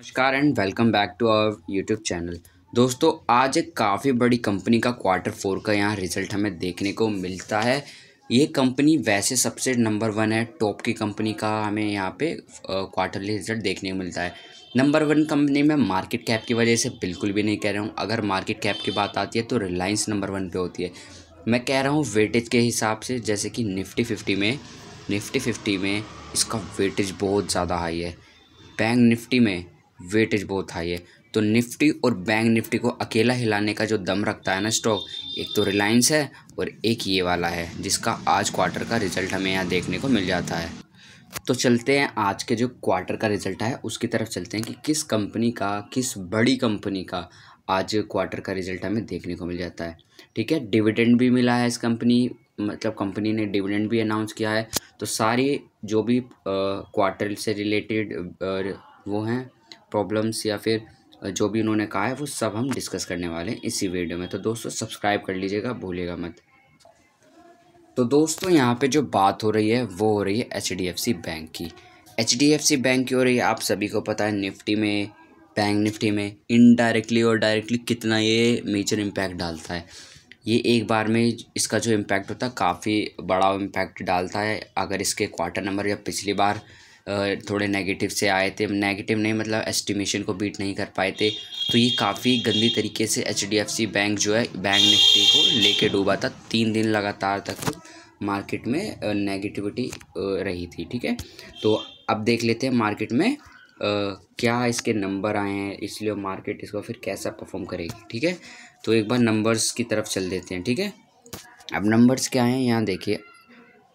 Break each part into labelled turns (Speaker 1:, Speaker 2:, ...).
Speaker 1: नमस्कार and welcome back to our YouTube channel दोस्तों आज एक काफ़ी बड़ी कंपनी का क्वार्टर फोर का यहाँ रिजल्ट हमें देखने को मिलता है ये कंपनी वैसे सबसे नंबर वन है टॉप की कंपनी का हमें यहाँ पे क्वार्टरली रिजल्ट देखने को मिलता है नंबर वन कंपनी में मार्केट कैप की वजह से बिल्कुल भी नहीं कह रहा हूँ अगर मार्केट कैप की बात आती है तो रिलायंस नंबर वन पर होती है मैं कह रहा हूँ वेटेज के हिसाब से जैसे कि निफ्टी फिफ्टी में निफ्टी फिफ्टी में इसका वेटेज बहुत ज़्यादा हाई है बैंक निफ्टी में वेटेज बहुत हाई है तो निफ्टी और बैंक निफ्टी को अकेला हिलाने का जो दम रखता है ना स्टॉक एक तो रिलायंस है और एक ये वाला है जिसका आज क्वार्टर का रिजल्ट हमें यहाँ देखने को मिल जाता है तो चलते हैं आज के जो क्वार्टर का रिजल्ट है उसकी तरफ चलते हैं कि किस कंपनी का किस बड़ी कंपनी का आज क्वार्टर का रिजल्ट हमें देखने को मिल जाता है ठीक है डिविडेंड भी मिला है इस कंपनी मतलब कंपनी ने डिविडेंड भी अनाउंस किया है तो सारी जो भी क्वार्टर से रिलेटेड वो हैं प्रॉब्लम्स या फिर जो भी उन्होंने कहा है वो सब हम डिस्कस करने वाले हैं इसी वीडियो में तो दोस्तों सब्सक्राइब कर लीजिएगा भूलिएगा मत तो दोस्तों यहाँ पे जो बात हो रही है वो हो रही है एच बैंक की एच बैंक की हो रही है आप सभी को पता है निफ्टी में बैंक निफ्टी में इनडायरेक्टली और डायरेक्टली कितना ये मेजर इम्पैक्ट डालता है ये एक बार में इसका जो इम्पैक्ट होता है काफ़ी बड़ा इम्पैक्ट डालता है अगर इसके क्वार्टर नंबर या पिछली बार थोड़े नेगेटिव से आए थे नेगेटिव नहीं मतलब एस्टिमेशन को बीट नहीं कर पाए थे तो ये काफ़ी गंदी तरीके से एच बैंक जो है बैंक निफ्टी को लेके डूबा था तीन दिन लगातार तक मार्केट में नेगेटिविटी रही थी ठीक है तो अब देख लेते हैं मार्केट में Uh, क्या इसके नंबर आए हैं इसलिए मार्केट इसको फिर कैसा परफॉर्म करेगी ठीक है तो एक बार नंबर्स की तरफ चल देते हैं ठीक है अब नंबर्स क्या हैं यहाँ देखिए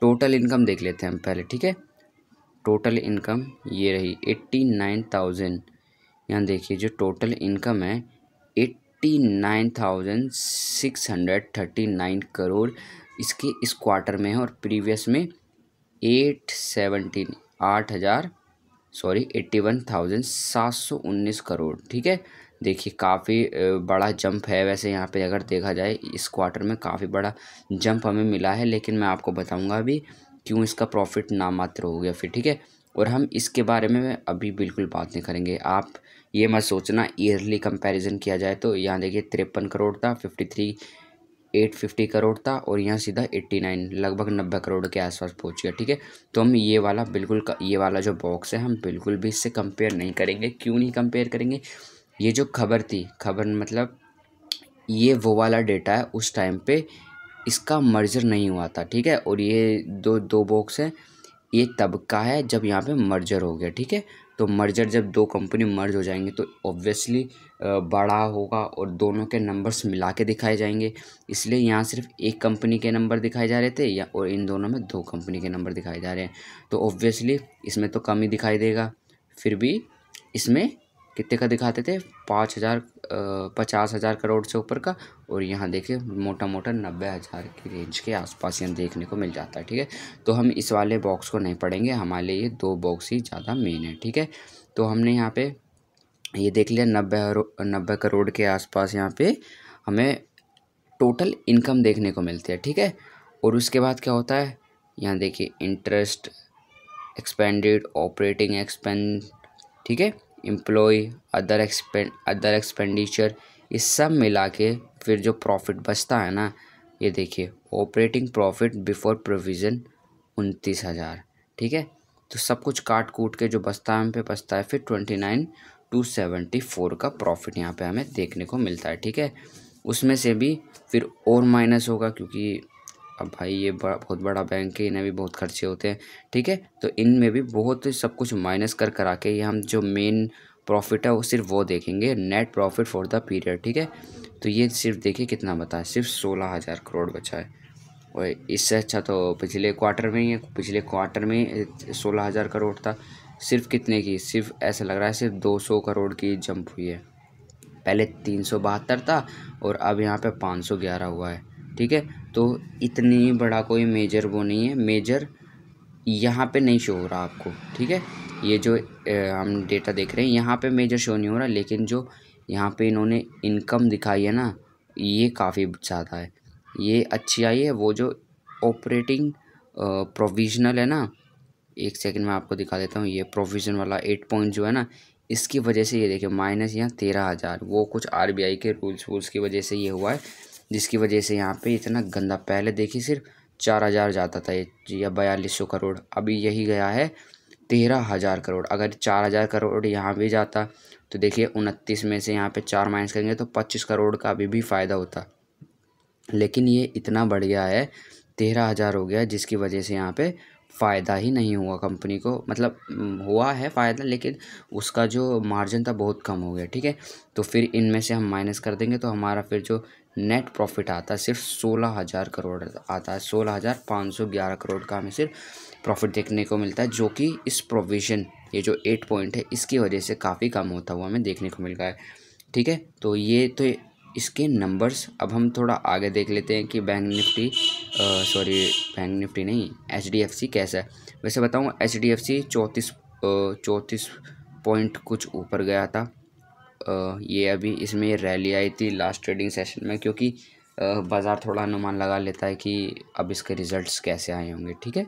Speaker 1: टोटल इनकम देख लेते हैं हम पहले ठीक है टोटल इनकम ये रही एट्टी नाइन थाउजेंड यहाँ देखिए जो टोटल इनकम है eighty nine thousand six hundred thirty nine crore इसके इस क्वार्टर में है और प्रीवियस में एट सेवनटीन आठ हज़ार सॉरी एट्टी वन थाउजेंड सात सौ उन्नीस करोड़ ठीक है देखिए काफ़ी बड़ा जंप है वैसे यहाँ पे अगर देखा जाए इस क्वार्टर में काफ़ी बड़ा जंप हमें मिला है लेकिन मैं आपको बताऊँगा अभी क्यों इसका प्रॉफिट नामात्र हो गया फिर ठीक है और हम इसके बारे में अभी बिल्कुल बात नहीं करेंगे आप ये मत सोचना ईयरली कंपैरिजन किया जाए तो यहाँ देखिए तिरपन करोड़ था fifty three eight fifty crore था और यहाँ सीधा एट्टी नाइन लगभग नब्बे करोड़ के आसपास पहुँच गया ठीक है तो हम ये वाला बिल्कुल ये वाला जो बॉक्स है हम बिल्कुल भी इससे कंपेयर नहीं करेंगे क्यों नहीं कंपेयर करेंगे ये जो खबर थी खबर मतलब ये वो वाला डेटा है उस टाइम पे इसका मर्जर नहीं हुआ था ठीक है और ये दो दो बॉक्स है ये तब का है जब यहाँ पे मर्जर हो गया ठीक है तो मर्जर जब दो कंपनी मर्ज हो जाएंगे तो ऑब्वियसली बड़ा होगा और दोनों के नंबर्स मिला के दिखाए जाएंगे इसलिए यहाँ सिर्फ एक कंपनी के नंबर दिखाए जा रहे थे या और इन दोनों में दो कंपनी के नंबर दिखाए जा रहे हैं तो ऑब्वियसली इसमें तो कम ही दिखाई देगा फिर भी इसमें कितने का दिखाते थे पाँच हज़ार पचास हज़ार करोड़ से ऊपर का और यहाँ देखिए मोटा मोटा नब्बे हज़ार की रेंज के आसपास यहाँ देखने को मिल जाता है ठीक है तो हम इस वाले बॉक्स को नहीं पढ़ेंगे हमारे लिए दो बॉक्स ही ज़्यादा मेन है ठीक है तो हमने यहाँ पे ये देख लिया नब्बे नब्बे करोड़ के आसपास यहाँ पर हमें टोटल इनकम देखने को मिलती है ठीक है और उसके बाद क्या होता है यहाँ देखिए इंटरेस्ट एक्सपेंडेड ऑपरेटिंग एक्सपेंड ठीक है employ other expend other expenditure ये सब मिला के फिर जो प्रॉफिट बचता है ना ये देखिए ऑपरेटिंग प्रॉफिट बिफोर प्रोविज़न उनतीस हज़ार ठीक है तो सब कुछ काट कूट के जो बचता है हम पे बचता है फिर twenty nine two seventy four का प्रॉफिट यहाँ पे हमें देखने को मिलता है ठीक है उसमें से भी फिर और माइनस होगा क्योंकि अब भाई ये बड़ा बहुत बड़ा बैंक है इन्हें भी बहुत खर्चे होते हैं ठीक है तो इनमें भी बहुत सब कुछ माइनस कर करा के ये हम जो मेन प्रॉफिट है वो सिर्फ वो देखेंगे net profit for the period ठीक है तो ये सिर्फ देखिए कितना बता है सिर्फ सोलह हज़ार करोड़ बचा है और इससे अच्छा तो पिछले क्वार्टर में ही पिछले क्वार्टर में सोलह हज़ार करोड़ था सिर्फ कितने की सिर्फ ऐसा लग रहा है सिर्फ दो सौ करोड़ की जंप हुई है पहले तीन सौ बहत्तर था और अब यहाँ पे पाँच सौ ग्यारह हुआ है ठीक है तो इतनी बड़ा कोई मेजर वो नहीं है मेजर यहाँ पे नहीं शो हो रहा आपको ठीक है ये जो हम डेटा देख रहे हैं यहाँ पे मेजर शो नहीं हो रहा लेकिन जो यहाँ पे इन्होंने इनकम दिखाई है ना ये काफ़ी ज़्यादा है ये अच्छी आई है वो जो ऑपरेटिंग प्रोविजनल है ना एक सेकंड में आपको दिखा देता हूँ ये प्रोविजन वाला एट पॉइंट जो है ना इसकी वजह से ये देखिए माइनस यहाँ तेरह हज़ार वो कुछ आरबीआई के रूल्स वूल्स की वजह से ये हुआ है जिसकी वजह से यहाँ पे इतना गंदा पहले देखिए सिर्फ चार हज़ार जाता था ये या बयालीस सौ करोड़ अभी यही गया है तेरह हज़ार करोड़ अगर चार हज़ार करोड़ यहाँ भी जाता तो देखिए उनतीस में से यहाँ पे चार माइनस करेंगे तो पच्चीस करोड़ का अभी भी फ़ायदा होता लेकिन ये इतना बढ़ गया है तेरह हज़ार हो गया जिसकी वजह से यहाँ पे फ़ायदा ही नहीं हुआ कंपनी को मतलब हुआ है फ़ायदा लेकिन उसका जो मार्जिन था बहुत कम हो गया ठीक है तो फिर इनमें से हम माइनस कर देंगे तो हमारा फिर जो नेट प्रॉफिट आता है सिर्फ सोलह हज़ार करोड़ आता है सोलह हज़ार पाँच सौ ग्यारह करोड़ का हमें सिर्फ प्रॉफिट देखने को मिलता है जो कि इस प्रोविज़न ये जो एट पॉइंट है इसकी वजह से काफ़ी कम होता हुआ हमें देखने को मिल रहा है ठीक है तो ये तो इसके नंबर्स अब हम थोड़ा आगे देख लेते हैं कि bank Nifty sorry bank Nifty नहीं एच डी एफ सी कैसा है वैसे बताऊँ एच डी एफ सी चौंतीस चौंतीस पॉइंट कुछ ऊपर गया था ये अभी इसमें रैली आई थी लास्ट ट्रेडिंग सेशन में क्योंकि बाज़ार थोड़ा अनुमान लगा लेता है कि अब इसके रिज़ल्ट्स कैसे आए होंगे ठीक है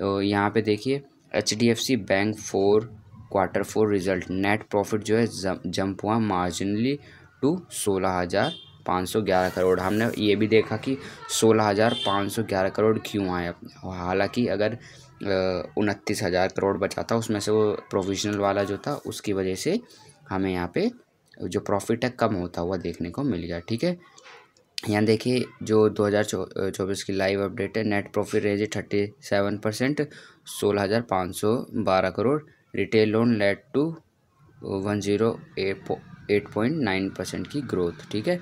Speaker 1: तो यहाँ पे देखिए H D F C bank four quarter four result net profit जो है जंप हुआ मार्जिनली टू सोलह हज़ार पाँच सौ ग्यारह करोड़ हमने ये भी देखा कि सोलह हज़ार पाँच सौ ग्यारह करोड़ क्यों आए हालांकि अगर उनतीस हज़ार करोड़ बचा था उसमें से वो प्रोविजनल वाला जो था उसकी वजह से हमें यहाँ पे जो प्रॉफिट है कम होता हुआ देखने को मिल गया ठीक है यहाँ देखिए जो 2024 की लाइव अपडेट है net profit rise thirty seven percent सोलह हज़ार पाँच सौ बारह crore retail loan let two one zero eight point nine percent की ग्रोथ ठीक है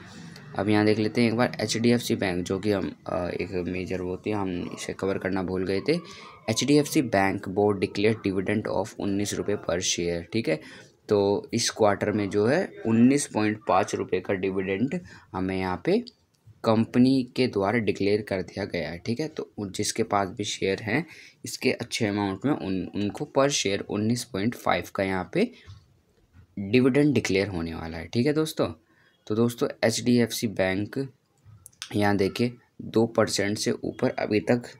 Speaker 1: अब यहाँ देख लेते हैं एक बार H D F C bank जो कि हम एक मेजर वो थे हम इसे कवर करना भूल गए थे H D F C bank board declare dividend of उन्नीस रुपये पर शेयर ठीक है तो इस क्वार्टर में जो है उन्नीस पॉइंट पाँच रुपये का डिविडेंड हमें यहाँ पे कंपनी के द्वारा डिक्लेयर कर दिया गया है ठीक है तो जिसके पास भी शेयर हैं इसके अच्छे अमाउंट में उन उनको पर शेयर उन्नीस पॉइंट फाइव का यहाँ पे डिविडेंड डिक्लेयर होने वाला है ठीक है दोस्तों तो दोस्तों H D F C bank यहाँ देखिए दो परसेंट से ऊपर अभी तक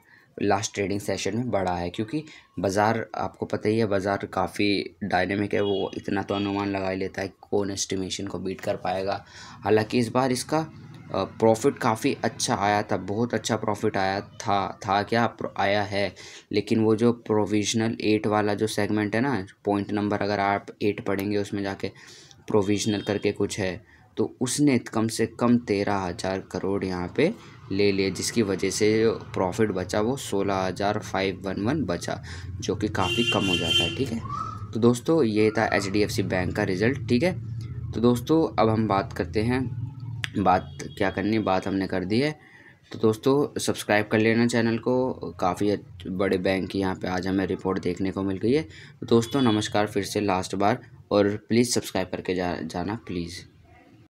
Speaker 1: लास्ट ट्रेडिंग सेशन में बढ़ा है क्योंकि बाज़ार आपको पता ही है बाज़ार काफ़ी डायनेमिक है वो इतना तो अनुमान लगा ही लेता है कौन एस्टिमेशन को बीट कर पाएगा हालांकि इस बार इसका प्रॉफिट काफ़ी अच्छा आया था बहुत अच्छा प्रॉफिट आया था था क्या आया है लेकिन वो जो प्रोविजनल एट वाला जो सेगमेंट है ना पॉइंट नंबर अगर आप एट पढ़ेंगे उसमें जाके प्रोविजनल करके कुछ है तो उसने कम से कम तेरह हज़ार करोड़ यहाँ पे ले लिए जिसकी वजह से प्रॉफिट बचा वो सोलह हज़ार फाइव वन वन बचा जो कि काफ़ी कम हो जाता है ठीक है तो दोस्तों ये था H D F C bank का रिज़ल्ट ठीक है तो दोस्तों अब हम बात करते हैं बात क्या करनी बात हमने कर दी है तो दोस्तों सब्सक्राइब कर लेना चैनल को काफ़ी बड़े बैंक की यहाँ पे आज हमें रिपोर्ट देखने को मिल गई है तो दोस्तों नमस्कार फिर से लास्ट बार और प्लीज़ सब्सक्राइब करके जा, जाना प्लीज़